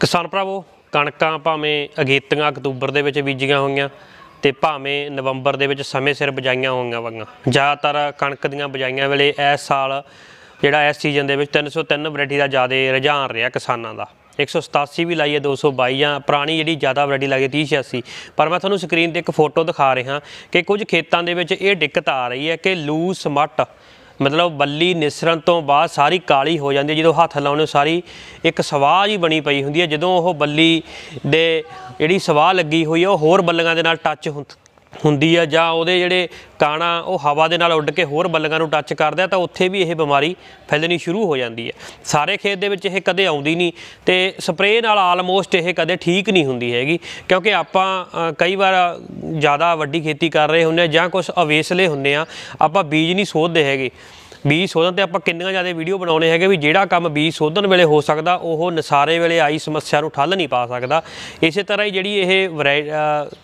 ਕਿਸਾਨ ਭਰਾਵੋ ਕਣਕਾਂ ਭਾਵੇਂ ਅਗੇਤੀਆਂ ਅਕਤੂਬਰ ਦੇ ਵਿੱਚ ਬੀਜੀਆਂ ਹੋਈਆਂ ਤੇ ਭਾਵੇਂ ਨਵੰਬਰ ਦੇ ਵਿੱਚ ਸਮੇਂ ਸਿਰ ਬਜਾਈਆਂ ਹੋਈਆਂ ਵਾਂਗਾ ਜ਼ਿਆਦਾਤਰ ਕਣਕ ਦੀਆਂ ਬਜਾਈਆਂ ਵੇਲੇ ਇਸ ਸਾਲ ਜਿਹੜਾ ਇਸ ਸੀਜ਼ਨ ਦੇ ਵਿੱਚ 303 ਵੈਰਾਈਟੀ ਦਾ ਜ਼ਿਆਦਾ ਰੁਝਾਨ ਰਿਹਾ ਕਿਸਾਨਾਂ ਦਾ 187 ਵੀ ਲਾਈਏ 222 ਜਾਂ ਪੁਰਾਣੀ ਜਿਹੜੀ ਜ਼ਿਆਦਾ ਵੈਰਾਈਟੀ ਲਾਈਏ 386 ਪਰ ਮੈਂ ਤੁਹਾਨੂੰ ਸਕਰੀਨ ਤੇ ਇੱਕ ਫੋਟੋ ਦਿਖਾ ਰਿਹਾ ਕਿ ਕੁਝ ਖੇਤਾਂ ਦੇ ਵਿੱਚ ਇਹ ਦਿੱਕਤ ਆ ਰਹੀ ਹੈ ਕਿ ਲੂਸ ਮੱਟ ਮਤਲਬ ਬੱਲੀ ਨਿਸਰਨ ਤੋਂ ਬਾਅਦ ਸਾਰੀ ਕਾਲੀ ਹੋ ਜਾਂਦੀ ਹੈ ਜਦੋਂ ਹੱਥ ਲਾਉਣੇ ਸਾਰੀ ਇੱਕ ਸਵਾਹ ਜੀ ਬਣੀ ਪਈ ਹੁੰਦੀ ਹੈ ਜਦੋਂ ਉਹ ਬੱਲੀ ਦੇ ਜਿਹੜੀ ਸਵਾਹ ਲੱਗੀ ਹੋਈ ਹੈ ਉਹ ਹੋਰ ਬੱਲੀਆਂ ਦੇ ਨਾਲ ਟੱਚ ਹੁੰਦੀ ਆ ਜਾਂ ਉਹਦੇ ਜਿਹੜੇ ਕਾਣਾ ਉਹ ਹਵਾ ਦੇ ਨਾਲ ਉੱਡ ਕੇ ਹੋਰ ਬੱਲਗਾਂ ਨੂੰ ਟੱਚ ਕਰਦੇ ਆ ਤਾਂ ਉੱਥੇ ਵੀ ਇਹ ਬਿਮਾਰੀ ਫੈਲਣੀ ਸ਼ੁਰੂ ਹੋ ਜਾਂਦੀ ਹੈ ਸਾਰੇ ਖੇਤ ਦੇ ਵਿੱਚ ਇਹ ਕਦੇ ਆਉਂਦੀ ਨਹੀਂ ਤੇ ਸਪਰੇਅ ਨਾਲ ਆਲਮੋਸਟ ਇਹ ਕਦੇ ਠੀਕ ਨਹੀਂ ਹੁੰਦੀ ਹੈਗੀ ਕਿਉਂਕਿ ਆਪਾਂ ਕਈ ਵਾਰ ਜ਼ਿਆਦਾ ਵੱਡੀ ਖੇਤੀ ਕਰ ਰਹੇ ਹੁੰਦੇ ਆ ਜਾਂ ਕੁਝ ਅਵੇਸਲੇ ਹੁੰਦੇ ਆ ਆਪਾਂ ਬੀਜ ਨਹੀਂ ਸੋਧਦੇ ਹੈਗੇ ਬੀਜ ਸੋਧਨ ਤੇ ਆਪਾਂ ਕਿੰਨੀਆਂ ਜ਼ਿਆਦਾ ਵੀਡੀਓ ਬਣਾਉਣੇ ਹੈਗੇ ਵੀ ਜਿਹੜਾ ਕੰਮ ਬੀਜ ਸੋਧਨ ਵੇਲੇ ਹੋ ਸਕਦਾ ਉਹ ਨਸਾਰੇ ਵੇਲੇ ਆਈ ਸਮੱਸਿਆ ਨੂੰ ਠੱਲ ਨਹੀਂ ਪਾ ਸਕਦਾ ਇਸੇ ਤਰ੍ਹਾਂ ਹੀ ਜਿਹੜੀ ਇਹ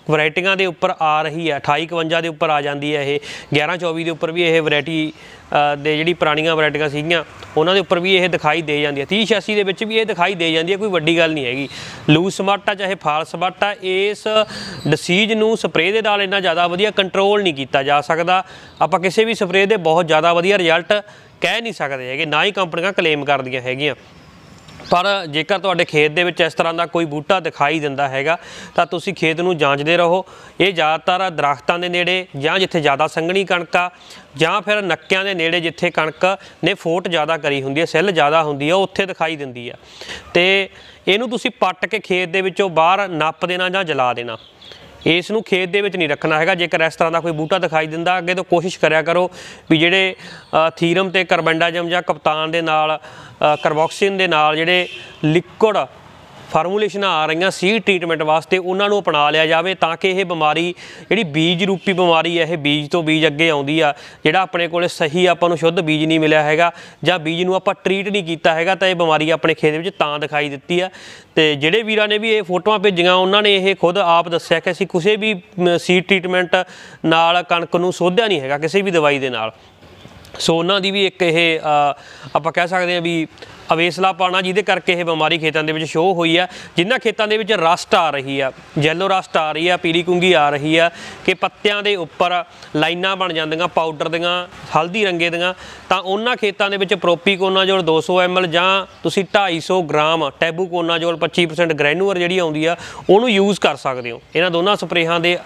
ਵੈਰਾਈਟੀਆਂ ਦੇ ਉੱਪਰ ਆ ਰਹੀ ਹੈ 2851 ਦੇ ਉੱਪਰ ਆ ਜਾਂਦੀ ਹੈ ਇਹ 1124 ਦੇ ਉੱਪਰ ਵੀ ਇਹ ਵੈਰਾਈਟੀ ਦੇ ਜਿਹੜੀ ਪੁਰਾਣੀਆਂ ਵੈਰਾਈਟੀਆਂ ਸੀਗੀਆਂ ਉਹਨਾਂ ਦੇ ਉੱਪਰ ਵੀ ਇਹ ਦਿਖਾਈ ਦੇ ਜਾਂਦੀ ਹੈ 86 ਦੇ ਵਿੱਚ ਵੀ ਇਹ ਦਿਖਾਈ ਦੇ ਜਾਂਦੀ ਹੈ ਕੋਈ ਵੱਡੀ ਗੱਲ ਨਹੀਂ ਹੈਗੀ ਲੂਸ ਸਮਾਟਾ ਚਾਹੇ ਫਾਲਸ ਸਮਾਟਾ ਇਸ ਡਿਸੀਜ਼ ਨੂੰ ਸਪਰੇਅ ਦੇ ਨਾਲ ਇੰਨਾ ਜ਼ਿਆਦਾ ਵਧੀਆ ਕੰਟਰੋਲ ਨਹੀਂ ਕੀਤਾ ਜਾ ਸਕਦਾ ਆਪਾਂ ਕਿਸੇ ਵੀ ਸਪਰੇਅ ਦੇ ਬਹੁਤ ਜ਼ਿਆਦਾ ਵਧੀਆ ਰਿਜ਼ਲਟ ਕਹਿ ਨਹੀਂ ਸਕਦੇ ਹੈਗੇ ਨਾ ਹੀ ਕੰਪਨੀਆਂ ਕਲੇਮ ਕਰਦੀਆਂ ਹੈਗੀਆਂ ਪਰ ਜੇਕਰ ਤੁਹਾਡੇ ਖੇਤ ਦੇ ਵਿੱਚ ਇਸ ਤਰ੍ਹਾਂ ਦਾ ਕੋਈ ਬੂਟਾ ਦਿਖਾਈ ਦਿੰਦਾ ਹੈਗਾ ਤਾਂ ਤੁਸੀਂ ਖੇਤ ਨੂੰ ਜਾਂਚਦੇ ਰਹੋ ਇਹ ਜ਼ਿਆਦਾਤਰ ਦਰਖਤਾਂ ਦੇ ਨੇੜੇ ਜਾਂ ਜਿੱਥੇ ਜ਼ਿਆਦਾ ਸੰਘਣੀ ਕਣਕ ਆ ਜਾਂ ਫਿਰ ਨੱਕਿਆਂ ਦੇ ਨੇੜੇ ਜਿੱਥੇ ਕਣਕ ਨੇ ਫੋਟ ਜ਼ਿਆਦਾ ਕਰੀ ਹੁੰਦੀ ਹੈ ਸੈੱਲ ਜ਼ਿਆਦਾ ਹੁੰਦੀ ਹੈ ਉੱਥੇ ਦਿਖਾਈ ਦਿੰਦੀ ਆ ਤੇ ਇਹਨੂੰ ਤੁਸੀਂ ਪੱਟ ਕੇ ਖੇਤ ਦੇ ਵਿੱਚੋਂ ਬਾਹਰ ਨੱਪ ਦੇਣਾ ਜਾਂ ਜਲਾ ਦੇਣਾ ਇਸ ਨੂੰ ਖੇਤ ਦੇ ਵਿੱਚ ਨਹੀਂ ਰੱਖਣਾ ਹੈਗਾ ਜੇਕਰ ਇਸ ਤਰ੍ਹਾਂ ਦਾ ਕੋਈ ਬੂਟਾ ਦਿਖਾਈ ਦਿੰਦਾ ਅੱਗੇ ਤੋਂ ਕੋਸ਼ਿਸ਼ ਕਰਿਆ ਕਰੋ ਵੀ ਜਿਹੜੇ ਥੀਰਮ ਤੇ ਕਰਬੈਂਡਾਜਮ ਜਾਂ ਕਪਤਾਨ ਦੇ ਨਾਲ ਕਰਬੌਕਸਿਨ ਦੇ ਨਾਲ ਜਿਹੜੇ ਲਿਕਵਿਡ ਫਾਰਮੂਲੇਸ਼ਨਾਂ ਆ ਰਹੀਆਂ ਸੀ ਟ੍ਰੀਟਮੈਂਟ ਵਾਸਤੇ ਉਹਨਾਂ ਨੂੰ ਅਪਣਾ ਲਿਆ ਜਾਵੇ ਤਾਂ ਕਿ ਇਹ ਬਿਮਾਰੀ ਜਿਹੜੀ ਬੀਜ ਰੂਪੀ ਬਿਮਾਰੀ ਹੈ ਇਹ ਬੀਜ ਤੋਂ ਬੀਜ ਅੱਗੇ ਆਉਂਦੀ ਆ ਜਿਹੜਾ ਆਪਣੇ ਕੋਲੇ ਸਹੀ ਆਪਾਂ ਨੂੰ ਸ਼ੁੱਧ ਬੀਜ ਨਹੀਂ ਮਿਲਿਆ ਹੈਗਾ ਜਾਂ ਬੀਜ ਨੂੰ ਆਪਾਂ ਟ੍ਰੀਟ ਨਹੀਂ ਕੀਤਾ ਹੈਗਾ ਤਾਂ ਇਹ ਬਿਮਾਰੀ ਆਪਣੇ ਖੇਤ ਵਿੱਚ ਤਾਂ ਦਿਖਾਈ ਦਿੱਤੀ ਆ ਤੇ ਜਿਹੜੇ ਵੀਰਾਂ ਨੇ ਵੀ ਇਹ ਫੋਟੋਆਂ ਭੇਜੀਆਂ ਉਹਨਾਂ ਨੇ ਇਹ ਖੁਦ ਆਪ ਦੱਸਿਆ ਕਿ ਅਸੀਂ ਕਿਸੇ ਵੀ ਸੀਡ ਟ੍ਰੀਟਮੈਂਟ ਨਾਲ ਕਣਕ ਨੂੰ ਸੋਧਿਆ ਨਹੀਂ ਹੈਗਾ ਕਿਸੇ ਵੀ ਦਵਾਈ ਦੇ ਨਾਲ ਸੋ ਉਹਨਾਂ ਦੀ ਵੀ ਇੱਕ ਇਹ ਆਪਾਂ ਕਹਿ ਸਕਦੇ ਆ ਵੀ ਅਵੇਸਲਾ ਪਾਣਾ ਜਿਹਦੇ ਕਰਕੇ ਇਹ ਬਿਮਾਰੀ ਖੇਤਾਂ ਦੇ ਵਿੱਚ ਸ਼ੋ ਹੋਈ ਆ ਜਿੰਨਾ ਖੇਤਾਂ ਦੇ ਵਿੱਚ ਰਸਟ ਆ ਰਹੀ ਆ ਜੈਲੋ ਰਸਟ ਆ ਰਹੀ ਆ ਪੀਲੀ ਕੁੰਗੀ ਆ ਰਹੀ ਆ ਕਿ ਪੱਤਿਆਂ ਦੇ ਉੱਪਰ ਲਾਈਨਾਂ ਬਣ ਜਾਂਦੀਆਂ ਪਾਊਡਰ ਦੀਆਂ ਹਲਦੀ ਰੰਗੇ ਦੀਆਂ ਤਾਂ ਉਹਨਾਂ ਖੇਤਾਂ ਦੇ ਵਿੱਚ ਪ੍ਰੋਪੀਕੋਨਾਜੋਲ 200 ml ਜਾਂ ਤੁਸੀਂ 250 ਗ੍ਰਾਮ ਟੈਬੂਕੋਨਾਜੋਲ 25% ਗ੍ਰੈਨੂਅਰ ਜਿਹੜੀ ਆਉਂਦੀ ਆ ਉਹਨੂੰ ਯੂਜ਼ ਕਰ ਸਕਦੇ ਹੋ ਇਹਨਾਂ ਦੋਨਾਂ ਸਪਰੇਹਾਂ ਦੇ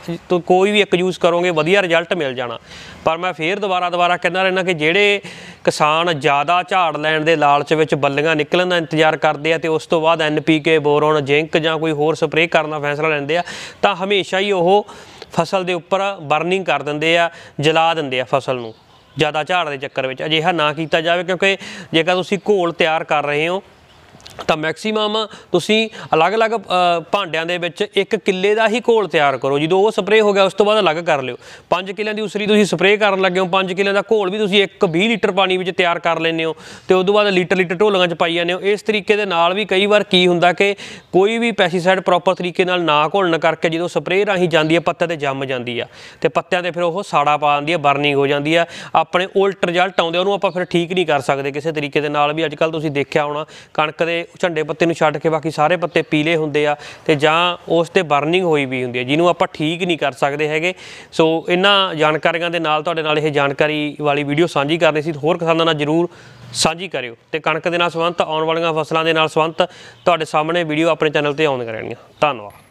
ਕੋਈ ਵੀ ਇੱਕ ਯੂਜ਼ ਕਰੋਗੇ ਵਧੀਆ ਰਿਜ਼ਲਟ ਮਿਲ ਜਾਣਾ ਪਰ ਮੈਂ ਫੇਰ ਦੁਬਾਰਾ ਦੁਬਾਰਾ ਕਹਿੰਦਾ ਰਹਿਣਾ ਕਿ ਜਿਹੜੇ ਕਿਸਾਨ ਜ਼ਿਆਦਾ ਝਾੜ ਲੈਣ ਦੇ ਲਾਲਚ ਵਿੱਚ ਬੱਲੀਆਂ ਨਿਕਲਣ ਦਾ ਇੰਤਜ਼ਾਰ ਕਰਦੇ ਆ ਤੇ ਉਸ ਤੋਂ ਬਾਅਦ ਐਨਪੀਕੇ ਬੋਰੋਨ ਜ਼ਿੰਕ ਜਾਂ ਕੋਈ ਹੋਰ ਸਪਰੇਅ ਕਰਨ ਦਾ ਫੈਸਲਾ ਲੈਂਦੇ ਆ ਤਾਂ ਹਮੇਸ਼ਾ ਹੀ ਉਹ ਫਸਲ ਦੇ ਉੱਪਰ ਬਰਨਿੰਗ ਕਰ ਦਿੰਦੇ ਆ ਜਲਾ ਦਿੰਦੇ ਆ ਫਸਲ ਨੂੰ ਜ਼ਿਆਦਾ ਝਾੜ ਦੇ ਚੱਕਰ ਵਿੱਚ ਅਜਿਹਾ ਨਾ ਕੀਤਾ ਜਾਵੇ ਕਿਉਂਕਿ ਜੇਕਰ ਤੁਸੀਂ ਘੋਲ ਤਿਆਰ ਕਰ ਰਹੇ ਹੋ ਤਾਂ ਮੈਕਸਿਮਮ ਤੁਸੀਂ ਅਲੱਗ-ਅਲੱਗ ਭਾਂਡਿਆਂ ਦੇ ਵਿੱਚ ਇੱਕ ਕਿੱਲੇ ਦਾ ਹੀ ਘੋਲ ਤਿਆਰ ਕਰੋ ਜਦੋਂ ਉਹ ਸਪਰੇਅ ਹੋ ਗਿਆ ਉਸ ਤੋਂ ਬਾਅਦ ਅਲੱਗ ਕਰ ਲਿਓ 5 ਕਿੱਲਿਆਂ ਦੀ ਉਸਰੀ ਤੁਸੀਂ ਸਪਰੇਅ ਕਰਨ ਲੱਗੇ ਹੋ 5 ਕਿੱਲਿਆਂ ਦਾ ਘੋਲ ਵੀ ਤੁਸੀਂ 1 20 ਲੀਟਰ ਪਾਣੀ ਵਿੱਚ ਤਿਆਰ ਕਰ ਲੈਂਦੇ ਹੋ ਤੇ ਉਸ ਤੋਂ ਬਾਅਦ ਲੀਟਰ ਲੀਟਰ ਢੋਲਾਂ 'ਚ ਪਾਈ ਜਾਂਦੇ ਹੋ ਇਸ ਤਰੀਕੇ ਦੇ ਨਾਲ ਵੀ ਕਈ ਵਾਰ ਕੀ ਹੁੰਦਾ ਕਿ ਕੋਈ ਵੀ ਪੈਸਟੀਸਾਈਡ ਪ੍ਰੋਪਰ ਤਰੀਕੇ ਨਾਲ ਨਾ ਘੋਲਣ ਕਰਕੇ ਜਦੋਂ ਸਪਰੇਅ ਰਾਹੀਂ ਜਾਂਦੀ ਹੈ ਪੱਤੇ ਤੇ ਜੰਮ ਜਾਂਦੀ ਆ ਤੇ ਪੱਤਿਆਂ ਤੇ ਫਿਰ ਉਹ ਸਾੜਾ ਪਾ ਦਿੰਦੀ ਹੈ ਬਰਨਿੰਗ ਹੋ ਜਾਂਦੀ ਆ ਆਪਣੇ ਉਲਟ ਰਿਜ਼ਲਟ ਆਉਂਦੇ ਉਹਨੂੰ ਆਪਾਂ ਫਿਰ ਠੀਕ ਨਹੀਂ ਕਰ ਸਕਦੇ ਕਿਸੇ ਤਰੀਕੇ ਦੇ ਨਾਲ ਵੀ ਅੱਜ ਕੱਲ ਤੁਸੀਂ ਦੇਖਿਆ ਹੋਣਾ ਕਣਕ ਦੇ ਦੇ ਝੰਡੇ ਪੱਤੇ ਨੂੰ ਛੱਡ ਕੇ ਬਾਕੀ ਸਾਰੇ ਪੱਤੇ ਪੀਲੇ ਹੁੰਦੇ ਆ ਤੇ ਜਾਂ ਉਸ ਤੇ ਬਰਨਿੰਗ ਹੋਈ ਵੀ ਹੁੰਦੀ ਹੈ ਜਿਹਨੂੰ ਆਪਾਂ ਠੀਕ ਨਹੀਂ ਕਰ ਸਕਦੇ ਹੈਗੇ ਸੋ ਇਹਨਾਂ ਜਾਣਕਾਰੀਆਂ ਦੇ ਨਾਲ ਤੁਹਾਡੇ ਨਾਲ ਇਹ ਜਾਣਕਾਰੀ ਵਾਲੀ ਵੀਡੀਓ ਸਾਂਝੀ ਕਰਨੀ ਸੀ ਹੋਰ ਕਿਸਾਨਾਂ ਨਾਲ ਜਰੂਰ ਸਾਂਝੀ ਕਰਿਓ ਤੇ ਕਣਕ ਦੇ ਨਾਲ ਸੰਬੰਧਤ ਆਉਣ ਵਾਲੀਆਂ ਫਸਲਾਂ ਦੇ ਨਾਲ ਸੰਬੰਧਤ ਤੁਹਾਡੇ ਸਾਹਮਣੇ ਵੀਡੀਓ ਆਪਣੇ ਚੈਨਲ ਤੇ ਆਉਣ ਰਹਿਣਗੀਆਂ ਧੰਨਵਾਦ